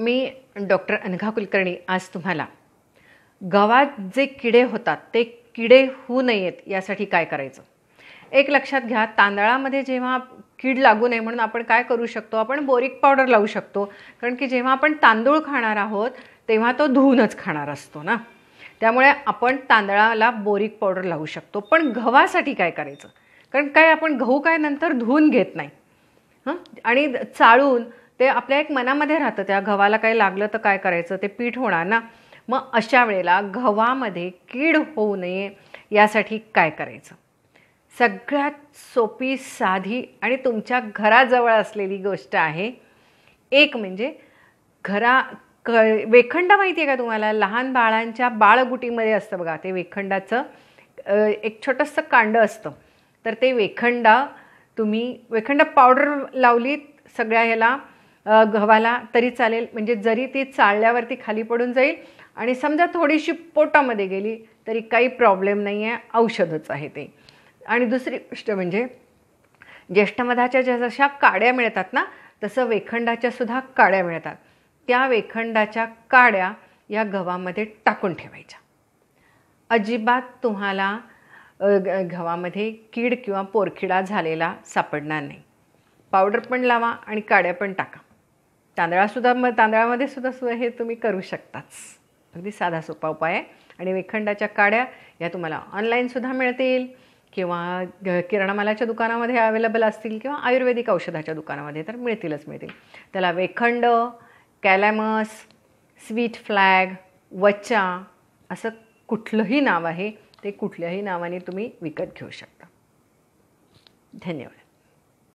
मी doctor Anagha Kulkarni आज तुम्हाला गव्हात जे किडे होतात ते किडे होऊ नयेत यासाठी काय करायचं एक लक्षात घ्या तांदळामध्ये जेव्हा कीड लागू नये म्हणून आपण काय करू शकतो आपण बोरिक पावडर लावू शकतो कारण की जेव्हा आपण तांदूळ खाणार आहोत तेव्हा तो धुवूनच खाणार असतो ना त्यामुळे आपण तांदळाला बोरिक पावडर लावू शकतो पण गव्हासाठी काय करायचं कारण काय आपण गहू काय नंतर धुवून घेत नाही हं आणि चाळून ते आपल्या एक मनामध्ये राहतं त्या गव्हाला काही लागलं तर काय करायचं ते पीठ होणार ना मग अशा वेळेला गव्हामध्ये कीड होऊ नये यासाठी काय करायचं सगळ्यात सोपी साधी आणि तुमच्या घराजवळ असलेली गोष्ट आहे एक म्हणजे घरा क वेखंड माहिती आहे का तुम्हाला लहान बाळांच्या बाळगुटीमध्ये असतं बघा ते वेखंडाचं एक छोटंसं कांड असतं तर ते वेखंडा तुम्ही वेखंड पावडर लावलीत सगळ्या ह्याला गव्हाला तरी चालेल म्हणजे जरी ती चाळल्यावरती खाली पडून जाईल आणि समजा थोडीशी पोटामध्ये गेली तरी काही प्रॉब्लेम नाही आहे औषधच आहे ते आणि दुसरी गोष्ट म्हणजे ज्येष्ठमधाच्या ज्या जशा काड्या मिळतात ना तसं वेखंडाच्या सुद्धा काड्या मिळतात त्या वेखंडाच्या काड्या या गव्हामध्ये टाकून ठेवायच्या अजिबात तुम्हाला गव्हामध्ये कीड किंवा पोरखिडा झालेला सापडणार नाही पावडर पण लावा आणि काड्या पण टाका तांदळासुद्धा मग तांदळामध्ये सुद्धा सु हे तुम्ही करू शकताच अगदी साधा सोपा उपाय आहे आणि वेखंडाच्या काड्या या तुम्हाला ऑनलाईनसुद्धा मिळतील किंवा किराणा मालाच्या दुकानामध्ये अवेलेबल असतील किंवा आयुर्वेदिक औषधाच्या दुकानामध्ये तर मिळतीलच मिळतील त्याला वेखंड कॅलॅमस स्वीट फ्लॅग वचा असं कुठलंही नाव आहे ते कुठल्याही नावाने तुम्ही विकत घेऊ शकता धन्यवाद